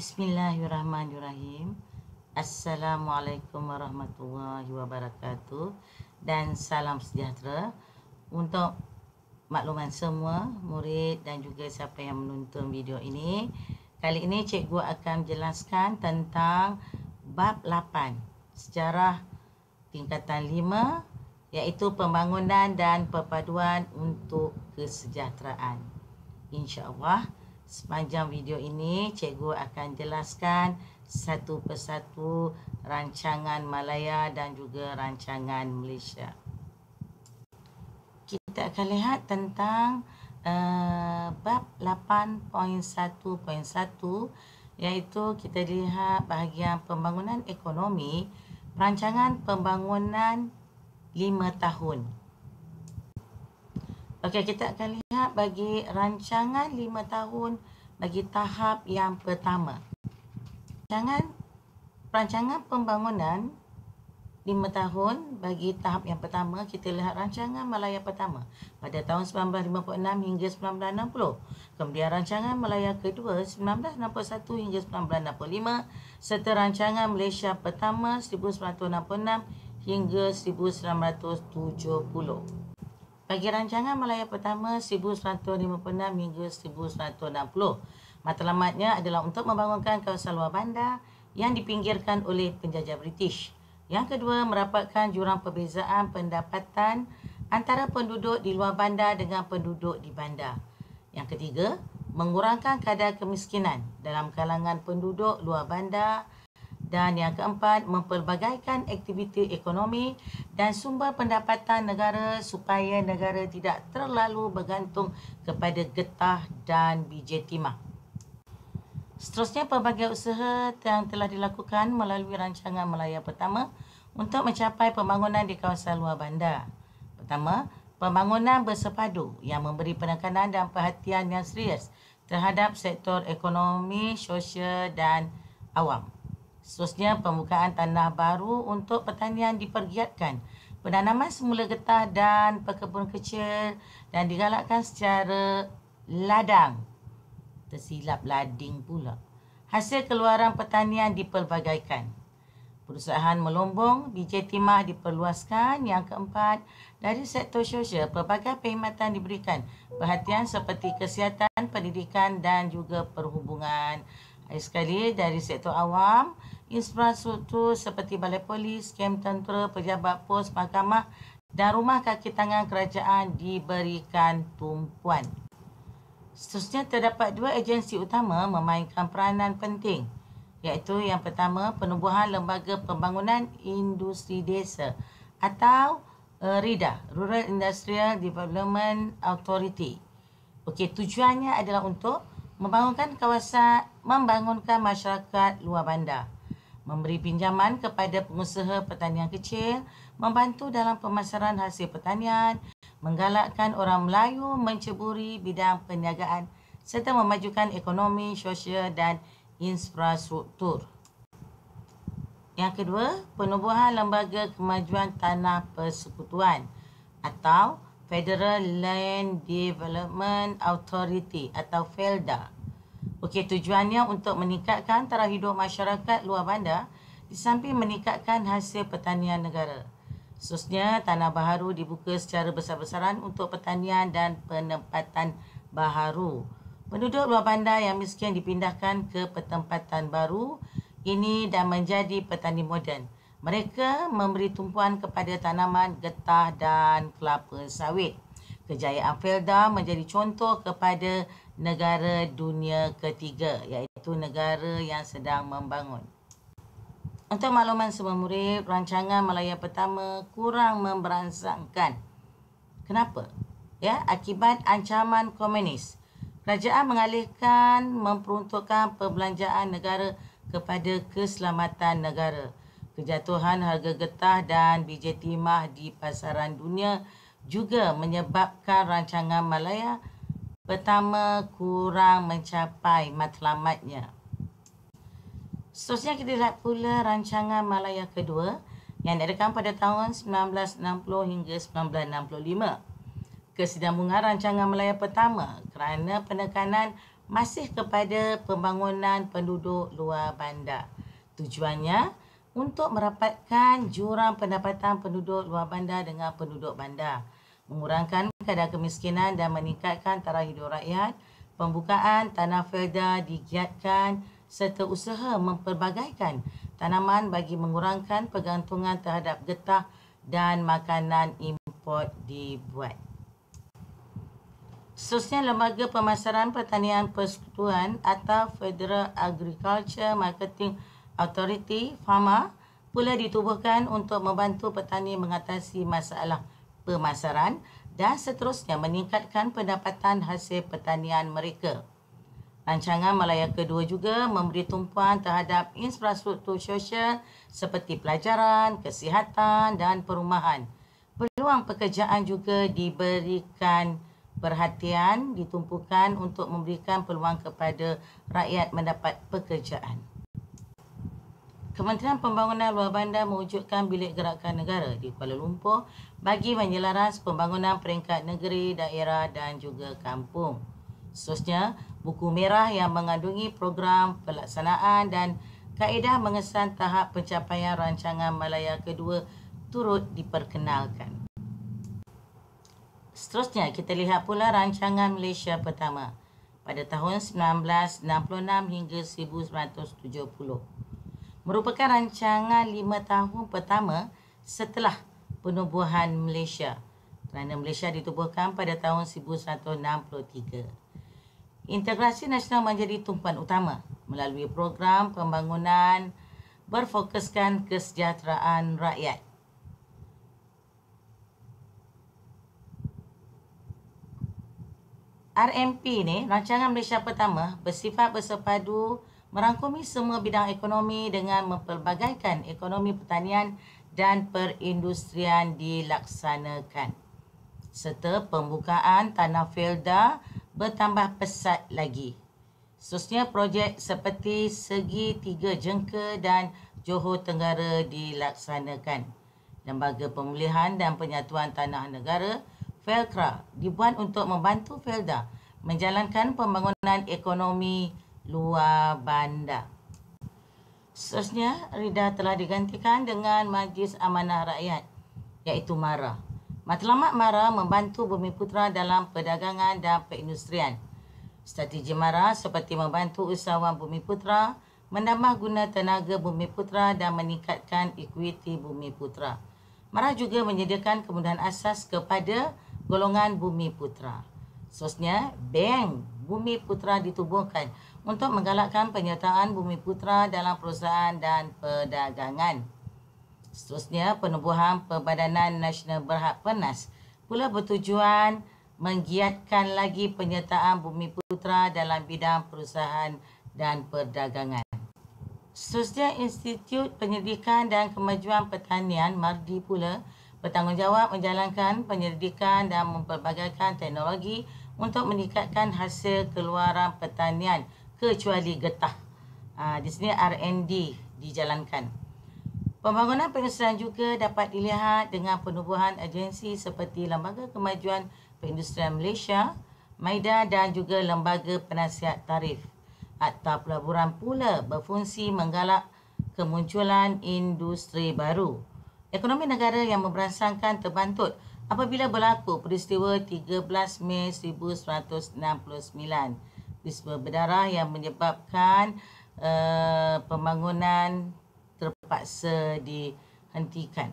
Bismillahirrahmanirrahim Assalamualaikum warahmatullahi wabarakatuh Dan salam sejahtera Untuk makluman semua Murid dan juga siapa yang menonton video ini Kali ini cikgu akan jelaskan tentang Bab 8 Sejarah tingkatan 5 Iaitu pembangunan dan perpaduan untuk kesejahteraan InsyaAllah sepanjang video ini cikgu akan jelaskan satu persatu rancangan Malaya dan juga rancangan Malaysia. Kita akan lihat tentang uh, bab 8.1.1 iaitu kita lihat bahagian pembangunan ekonomi, rancangan pembangunan 5 tahun. Okey, kita akan lihat bagi rancangan 5 tahun bagi tahap yang pertama. Rancangan rancangan pembangunan 5 tahun bagi tahap yang pertama, kita lihat rancangan Malaya pertama pada tahun 1956 hingga 1960. Kemudian rancangan Malaya kedua 1961 hingga 1965 serta rancangan Malaysia pertama 1966 hingga 1970. Bagi rancangan Malaya pertama 1956 hingga 1960. Matlamatnya adalah untuk membangunkan kawasan luar bandar yang dipinggirkan oleh penjajah British. Yang kedua, merapatkan jurang perbezaan pendapatan antara penduduk di luar bandar dengan penduduk di bandar. Yang ketiga, mengurangkan kadar kemiskinan dalam kalangan penduduk luar bandar dan yang keempat memperbagaikan aktiviti ekonomi dan sumber pendapatan negara supaya negara tidak terlalu bergantung kepada getah dan biji timah. Seterusnya pelbagai usaha yang telah dilakukan melalui rancangan Melayu pertama untuk mencapai pembangunan di kawasan luar bandar. Pertama, pembangunan bersepadu yang memberi penekanan dan perhatian yang serius terhadap sektor ekonomi, sosial dan awam. Seterusnya, pembukaan tanah baru untuk pertanian dipergiatkan. Penanaman semula getah dan perkebun kecil dan digalakkan secara ladang. Tersilap lading pula. Hasil keluaran pertanian diperbagaikan. Perusahaan melombong, biji timah diperluaskan. Yang keempat, dari sektor sosial, pelbagai perkhidmatan diberikan. Perhatian seperti kesihatan, pendidikan dan juga perhubungan. Sekali dari sektor awam, infrastruktur seperti balai polis, kem tentera, pejabat pos, mahkamah dan rumah kaki tangan kerajaan diberikan tumpuan. Seterusnya terdapat dua agensi utama memainkan peranan penting iaitu yang pertama penubuhan Lembaga Pembangunan Industri Desa atau eh, RIDA, Rural Industrial Development Authority. Okey, tujuannya adalah untuk membangunkan kawasan membangunkan masyarakat luar bandar memberi pinjaman kepada pengusaha pertanian kecil, membantu dalam pemasaran hasil pertanian, menggalakkan orang Melayu menceburi bidang perniagaan serta memajukan ekonomi, sosial dan infrastruktur. Yang kedua, penubuhan Lembaga Kemajuan Tanah Persekutuan atau Federal Land Development Authority atau FELDA Okey, tujuannya untuk meningkatkan taraf hidup masyarakat luar bandar di samping meningkatkan hasil pertanian negara. Khususnya, tanah baharu dibuka secara besar-besaran untuk pertanian dan penempatan baharu. Penduduk luar bandar yang miskin dipindahkan ke pertempatan baru ini dan menjadi petani moden. Mereka memberi tumpuan kepada tanaman getah dan kelapa sawit. Kejayaan Felda menjadi contoh kepada negara dunia ketiga iaitu negara yang sedang membangun. Untuk makluman semua murid, rancangan Malaya pertama kurang memberansangkan. Kenapa? Ya, akibat ancaman komunis. Kerajaan mengalihkan memperuntukkan perbelanjaan negara kepada keselamatan negara. Kejatuhan harga getah dan biji timah di pasaran dunia juga menyebabkan rancangan Malaya Pertama, kurang mencapai matlamatnya. Seterusnya, kita lihat pula rancangan Malaya kedua yang direkam pada tahun 1960 hingga 1965. Kesinambungan rancangan Malaya pertama kerana penekanan masih kepada pembangunan penduduk luar bandar. Tujuannya untuk merapatkan jurang pendapatan penduduk luar bandar dengan penduduk bandar mengurangkan kadar kemiskinan dan meningkatkan taraf hidup rakyat, pembukaan tanah felda digiatkan serta usaha memperbagaikan tanaman bagi mengurangkan pergantungan terhadap getah dan makanan import dibuat. Seterusnya, Lembaga Pemasaran Pertanian Persekutuan atau Federal Agriculture Marketing Authority, FAMA, pula ditubuhkan untuk membantu petani mengatasi masalah pertanian pemasaran dan seterusnya meningkatkan pendapatan hasil pertanian mereka. Rancangan Malaya kedua juga memberi tumpuan terhadap infrastruktur sosial seperti pelajaran, kesihatan dan perumahan. Peluang pekerjaan juga diberikan perhatian ditumpukan untuk memberikan peluang kepada rakyat mendapat pekerjaan. Kementerian Pembangunan Luar Bandar mewujudkan bilik gerakan negara di Kuala Lumpur bagi menyelaras pembangunan peringkat negeri, daerah dan juga kampung. Khususnya, buku merah yang mengandungi program pelaksanaan dan kaedah mengesan tahap pencapaian rancangan Malaya kedua turut diperkenalkan. Seterusnya, kita lihat pula rancangan Malaysia pertama pada tahun 1966 hingga 1970 merupakan rancangan lima tahun pertama setelah penubuhan Malaysia kerana Malaysia ditubuhkan pada tahun 1963. Integrasi nasional menjadi tumpuan utama melalui program pembangunan berfokuskan kesejahteraan rakyat. RMP ni, Rancangan Malaysia Pertama bersifat bersepadu merangkumi semua bidang ekonomi dengan memperbagaikan ekonomi pertanian dan perindustrian dilaksanakan serta pembukaan tanah felda bertambah pesat lagi. Seterusnya projek seperti Segi Tiga Jengka dan Johor Tenggara dilaksanakan. Lembaga Pemulihan dan Penyatuan Tanah Negara, Felcra, dibuat untuk membantu Felda menjalankan pembangunan ekonomi luar bandar. Seterusnya, Rida telah digantikan dengan Majlis Amanah Rakyat iaitu MARA. Matlamat MARA membantu Bumi Putra dalam perdagangan dan perindustrian. Strategi MARA seperti membantu usahawan Bumi Putra menambah guna tenaga Bumi Putra dan meningkatkan ekuiti Bumi Putra. MARA juga menyediakan kemudahan asas kepada golongan Bumi Putra. Seterusnya, bank Bumi Putra ditubuhkan untuk menggalakkan penyertaan Bumi Putra dalam perusahaan dan perdagangan. Seterusnya, penubuhan Perbadanan Nasional Berhad Penas pula bertujuan menggiatkan lagi penyertaan Bumi Putra dalam bidang perusahaan dan perdagangan. Seterusnya, Institut Penyelidikan dan Kemajuan Pertanian MARDI pula bertanggungjawab menjalankan penyelidikan dan memperbagaikan teknologi untuk meningkatkan hasil keluaran pertanian kecuali getah. Ha, di sini R&D dijalankan. Pembangunan perindustrian juga dapat dilihat dengan penubuhan agensi seperti Lembaga Kemajuan Perindustrian Malaysia, MAIDA dan juga Lembaga Penasihat Tarif. Akta pelaburan pula berfungsi menggalak kemunculan industri baru. Ekonomi negara yang memberansangkan terbantut apabila berlaku peristiwa 13 Mei 1969 bisma berdarah yang menyebabkan uh, pembangunan terpaksa dihentikan.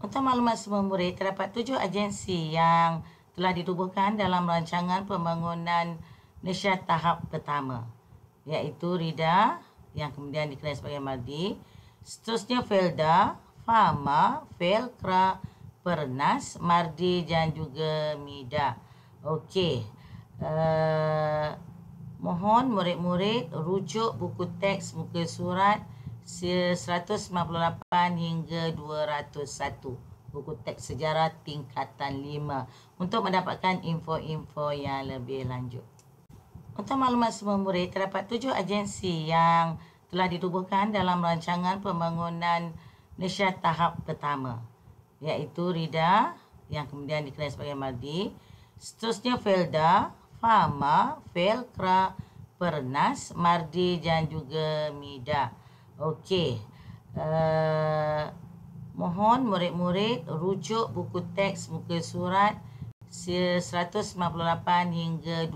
Untuk maklumat semua murid, terdapat tujuh agensi yang telah ditubuhkan dalam rancangan pembangunan Malaysia tahap pertama iaitu RIDA yang kemudian dikenali sebagai MALDI, seterusnya FELDA, FAMA, FELKRA, FELKRA, Pernas, Mardi dan juga Mida. Okey. Uh, mohon murid-murid rujuk buku teks muka surat 198 hingga 201. Buku teks sejarah tingkatan 5 untuk mendapatkan info-info yang lebih lanjut. Untuk maklumat semua murid, terdapat tujuh agensi yang telah ditubuhkan dalam rancangan pembangunan Malaysia tahap pertama iaitu Rida yang kemudian dikenali sebagai Madi. Seterusnya Felda, Fama, Felkra, Pernas, Mardi dan juga Mida. Okey. Uh, mohon murid-murid rujuk buku teks muka surat 198 hingga 201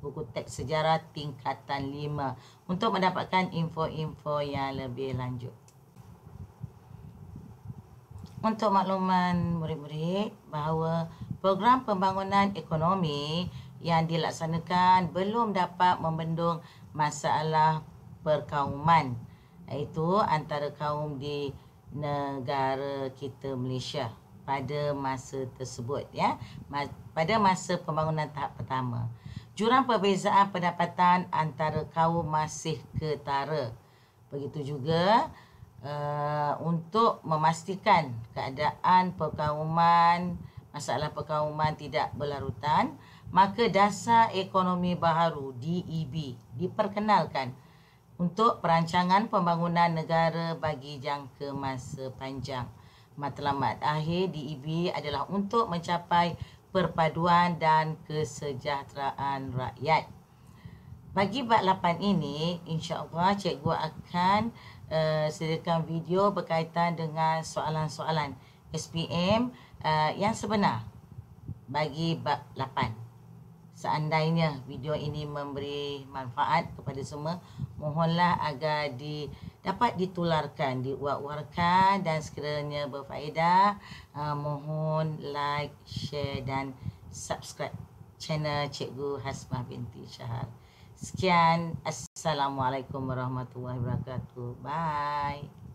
buku teks sejarah tingkatan 5 untuk mendapatkan info-info yang lebih lanjut untuk makluman murid-murid bahawa program pembangunan ekonomi yang dilaksanakan belum dapat membendung masalah perkauman iaitu antara kaum di negara kita Malaysia pada masa tersebut ya pada masa pembangunan tahap pertama jurang perbezaan pendapatan antara kaum masih ketara begitu juga Eh, untuk memastikan keadaan perkauman masalah perkauman tidak berlarutan maka dasar ekonomi baharu DEB diperkenalkan untuk perancangan pembangunan negara bagi jangka masa panjang matlamat akhir DEB adalah untuk mencapai perpaduan dan kesejahteraan rakyat bagi bab 8 ini insya-Allah cikgu akan uh, eh, sediakan video berkaitan dengan soalan-soalan SPM uh, eh, yang sebenar bagi bab 8. Seandainya video ini memberi manfaat kepada semua, mohonlah agar di, dapat ditularkan, diuat-uarkan dan sekiranya berfaedah, uh, mohon like, share dan subscribe channel Cikgu Hasmah binti Syahar. Sekian. Assalamualaikum warahmatullahi wabarakatuh. Bye.